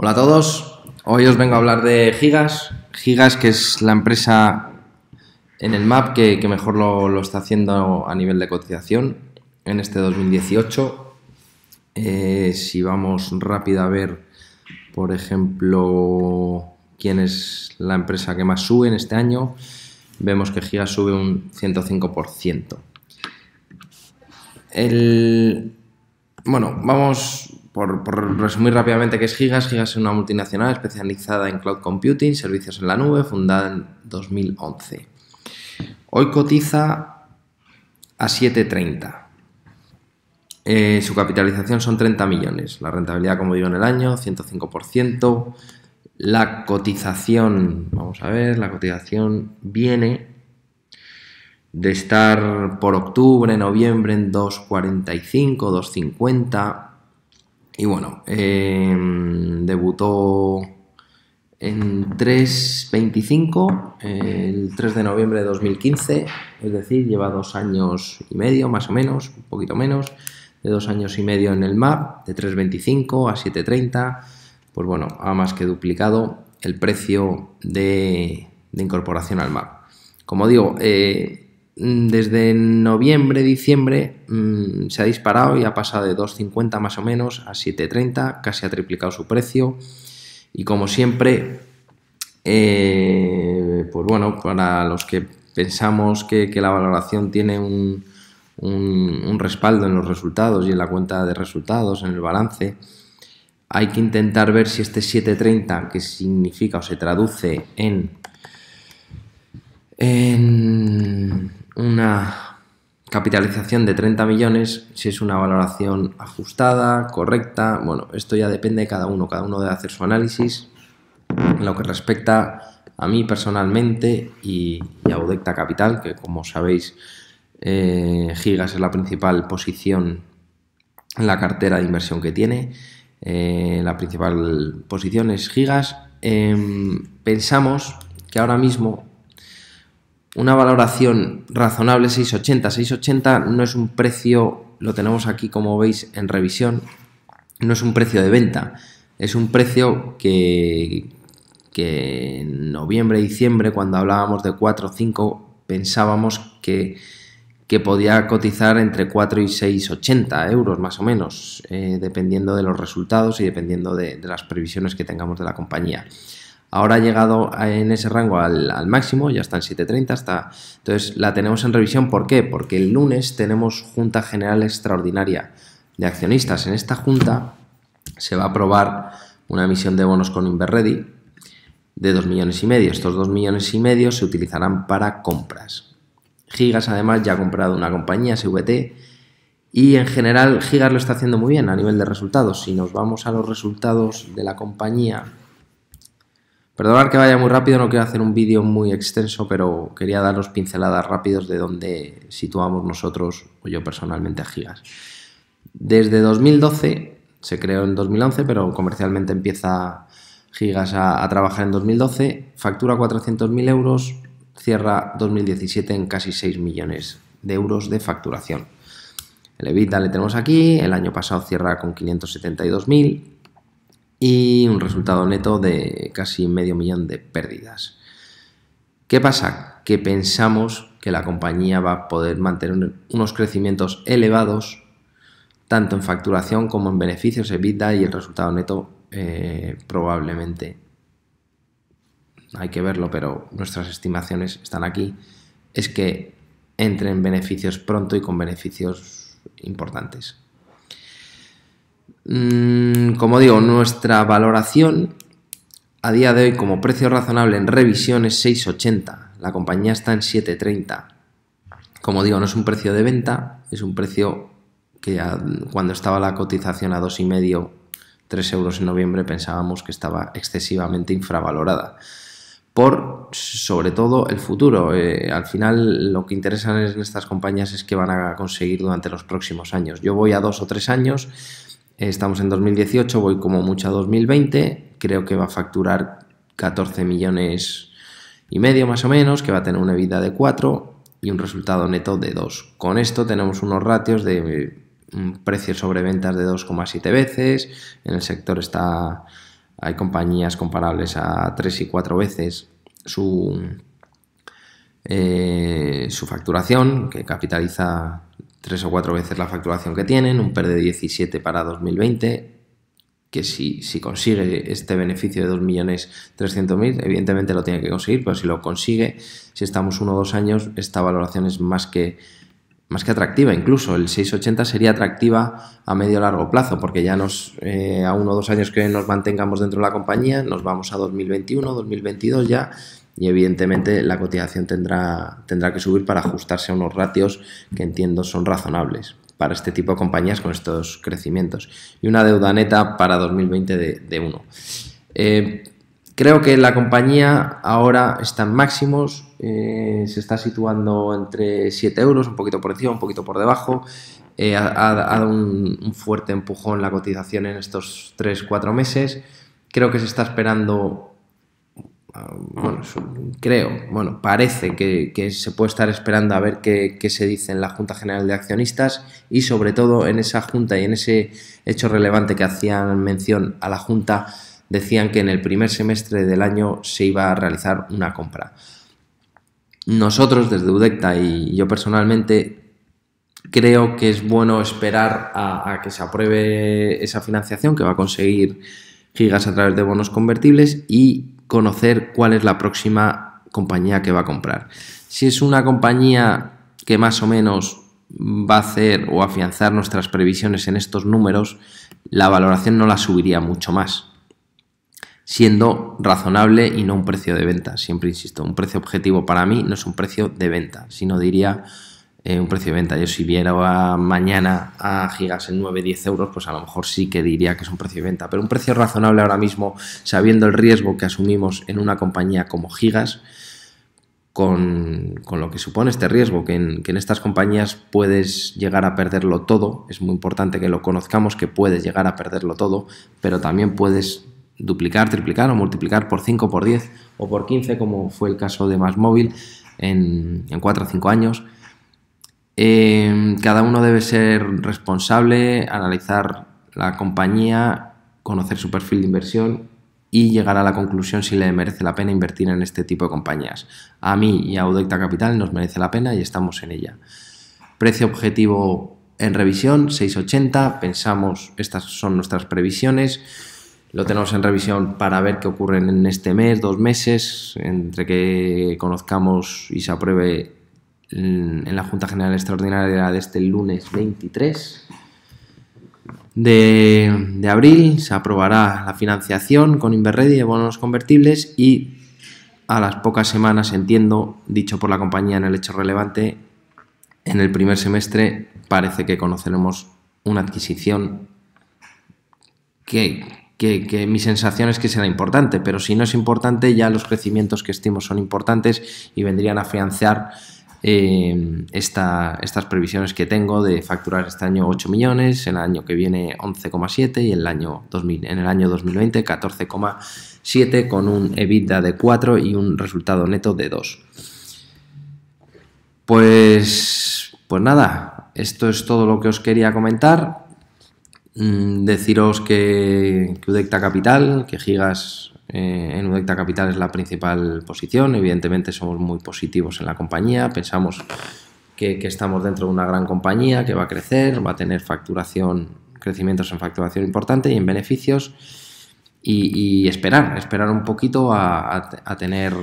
Hola a todos, hoy os vengo a hablar de Gigas. Gigas, que es la empresa en el MAP que, mejor lo, está haciendo a nivel de cotización en este 2018. Eh, si vamos rápido a ver, por ejemplo, quién es la empresa que más sube en este año, vemos que Gigas sube un 105%. Bueno, vamos, por, resumir rápidamente qué es Gigas, Gigas es una multinacional especializada en cloud computing, servicios en la nube, fundada en 2011. Hoy cotiza a 7.30. Eh, su capitalización son 30 millones. La rentabilidad, como digo, en el año, 105%. La cotización, vamos a ver, la cotización viene de estar por octubre, noviembre en 2.45, 2.50 y bueno, em, debutó en 3.25, el 3 de noviembre de 2015, es decir, lleva dos años y medio, más o menos, un poquito menos, de dos años y medio en el MAP, de 3.25 a 7.30, pues bueno, ha más que duplicado el precio de, incorporación al MAP. Como digo, eh, Mm, desde noviembre, diciembre mm, se ha disparado y ha pasado de 2,50 más o menos a 7,30, casi ha triplicado su precio. Y como siempre, eh, pues bueno, para los que pensamos que, la valoración tiene un, respaldo en los resultados y en la cuenta de resultados, en el balance, hay que intentar ver si este 7,30, que significa o se traduce en, en una capitalización de 30 millones, si es una valoración ajustada, correcta, bueno, esto ya depende de cada uno, cada uno debe hacer su análisis en lo que respecta a mí personalmente y, a Capital, que como sabéis, eh, Gigas es la principal posición en la cartera de inversión que tiene. Eh, la principal posición es Gigas. Em, pensamos que ahora mismo una valoración razonable 680. 680 no es un precio, lo tenemos aquí como veis en revisión, no es un precio de venta, es un precio que, en noviembre, diciembre, cuando hablábamos de 4 o 5, pensábamos que, podía cotizar entre 4 y 6,80 euros más o menos, eh, dependiendo de los resultados y dependiendo de las previsiones que tengamos de la compañía. Ahora ha llegado en ese rango al, máximo, ya está en 7.30, entonces la tenemos en revisión. ¿Por qué? Porque el lunes tenemos Junta General Extraordinaria de Accionistas. En esta Junta se va a aprobar una emisión de bonos con Inverready de 2 millones y medio. Estos 2 millones y medio se utilizarán para compras. Gigas además ya ha comprado una compañía, SVT, y en general Gigas lo está haciendo muy bien a nivel de resultados. Si nos vamos a los resultados de la compañía, Perdonad que vaya muy rápido, no quiero hacer un vídeo muy extenso, pero quería daros pinceladas rápidos de dónde situamos nosotros, o yo personalmente, a Gigas. Desde 2012, se creó en 2011, pero comercialmente empieza Gigas a, trabajar en 2012, factura 400.000 euros, cierra 2017 en casi 6 millones de euros de facturación. El EBITDA le tenemos aquí, el año pasado cierra con 572.000 y un resultado neto de casi medio millón de pérdidas. ¿Qué pasa? Que pensamos que la compañía va a poder mantener unos crecimientos elevados tanto en facturación como en beneficios EBITDA y el resultado neto eh, probablemente hay que verlo, pero nuestras estimaciones están aquí, es que entren beneficios pronto y con beneficios importantes. Mm, como digo, nuestra valoración a día de hoy como precio razonable en revisión es 6,80. La compañía está en 7,30. Como digo, no es un precio de venta, es un precio que cuando estaba la cotización a 2,5, 3 euros en noviembre, pensábamos que estaba excesivamente infravalorada. Por sobre todo el futuro. Eh, al final lo que interesan en estas compañías es que van a conseguir durante los próximos años. Yo voy a dos o tres años Estamos en 2018, voy como mucho a 2020, creo que va a facturar 14 millones y medio más o menos, que va a tener una vida de 4 y un resultado neto de 2. Con esto tenemos unos ratios de mm, precios sobre ventas de 2,7 veces, en el sector está hay compañías comparables a 3 y 4 veces su, eh, su facturación, que capitaliza tres o cuatro veces la facturación que tienen, un PER de 17 para 2020, que si, si consigue este beneficio de 2.300.000, evidentemente lo tiene que conseguir, pero si lo consigue, si estamos uno o dos años, esta valoración es más que, más que atractiva. Incluso el 680 sería atractiva a medio largo plazo, porque ya nos, eh, a uno o dos años que nos mantengamos dentro de la compañía, nos vamos a 2021, 2022 ya, y evidentemente la cotización tendrá, tendrá que subir para ajustarse a unos ratios que entiendo son razonables para este tipo de compañías con estos crecimientos y una deuda neta para 2020 de uno eh, creo que la compañía ahora está en máximos, eh, se está situando entre 7 euros, un poquito por encima, un poquito por debajo. Eh, ha, dado un, un fuerte empujón la cotización en estos 3-4 meses. Creo que se está esperando Ah, ah, bueno, creo, bueno, parece que, se puede estar esperando a ver qué, se dice en la Junta General de Accionistas y sobre todo en esa Junta y en ese hecho relevante que hacían mención a la Junta, decían que en el primer semestre del año se iba a realizar una compra. Nosotros desde UDECTA y yo personalmente creo que es bueno esperar a, a que se apruebe esa financiación que va a conseguir gigas a través de bonos convertibles y conocer cuál es la próxima compañía que va a comprar. Si es una compañía que más o menos va a hacer o afianzar nuestras previsiones en estos números, la valoración no la subiría mucho más, siendo razonable y no un precio de venta. Siempre insisto, un precio objetivo para mí no es un precio de venta, sino diría eh, un precio de venta. Yo si viera mañana a gigas en 9, 10 euros, pues a lo mejor sí que diría que es un precio de venta. Pero un precio razonable ahora mismo, sabiendo el riesgo que asumimos en una compañía como gigas, con, lo que supone este riesgo, que en, estas compañías puedes llegar a perderlo todo, es muy importante que lo conozcamos, que puedes llegar a perderlo todo, pero también puedes duplicar, triplicar o multiplicar por 5, por 10 o por 15, como fue el caso de Más Móvil en, en 4 o 5 años. Em, cada uno debe ser responsable, analizar la compañía, conocer su perfil de inversión y llegar a la conclusión si le merece la pena invertir en este tipo de compañías. A mí y a Udecta Capital nos merece la pena y estamos en ella. Precio objetivo en revisión, 6,80. Pensamos, estas son nuestras previsiones. Lo tenemos en revisión para ver qué ocurre en este mes, dos meses, entre que conozcamos y se apruebe en la Junta General Extraordinaria de este lunes 23 de, abril se aprobará la financiación con Inverredi de bonos convertibles y a las pocas semanas, entiendo, dicho por la compañía en el hecho relevante, en el primer semestre parece que conoceremos una adquisición que, que, mi sensación es que será importante, pero si no es importante ya los crecimientos que estimo son importantes y vendrían a financiar Em, estas previsiones que tengo de facturar este año 8 millones, el año que viene 11,7 y el año 2000, en el año 2020 14,7 con un EBITDA de 4 y un resultado neto de 2. Pues, pues nada, esto es todo lo que os quería comentar. Mm, deciros que, que Udecta Capital, que Gigas eh, en Udecta Capital es la principal posición, evidentemente somos muy positivos en la compañía, pensamos que, estamos dentro de una gran compañía que va a crecer, va a tener facturación, crecimientos en facturación importante y en beneficios y, esperar, esperar un poquito a, tener,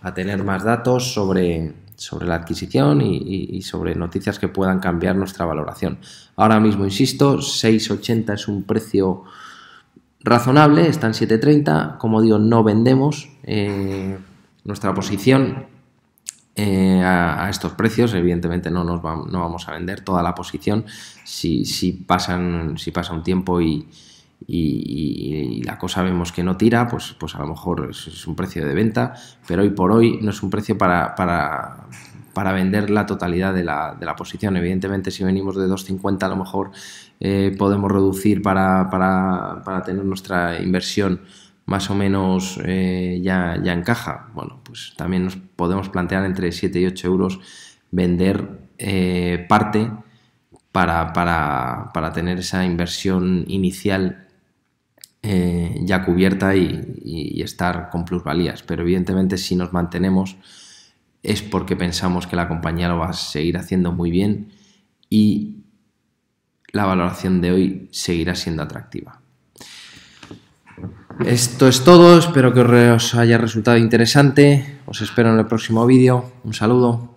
a tener más datos sobre, sobre la adquisición y, y, sobre noticias que puedan cambiar nuestra valoración. Ahora mismo, insisto, 6,80 es un precio razonable, está en 7.30, como digo, no vendemos eh, nuestra posición eh, a, estos precios, evidentemente no, nos vamos a vender toda la posición si, pasan, si pasa un tiempo y, y, la cosa vemos que no tira, pues, pues a lo mejor es, un precio de venta, pero hoy por hoy no es un precio para, para vender la totalidad de la, de la posición. Evidentemente, si venimos de 2.50 a lo mejor eh, podemos reducir para, para, para, tener nuestra inversión más o menos eh, ya, ya en caja. Bueno, pues también nos podemos plantear entre 7 y 8 euros vender eh, parte para, para, para, tener esa inversión inicial ya cubierta y estar con plusvalías. Pero evidentemente si nos mantenemos es porque pensamos que la compañía lo va a seguir haciendo muy bien y la valoración de hoy seguirá siendo atractiva. Esto es todo, espero que os haya resultado interesante, os espero en el próximo vídeo, un saludo.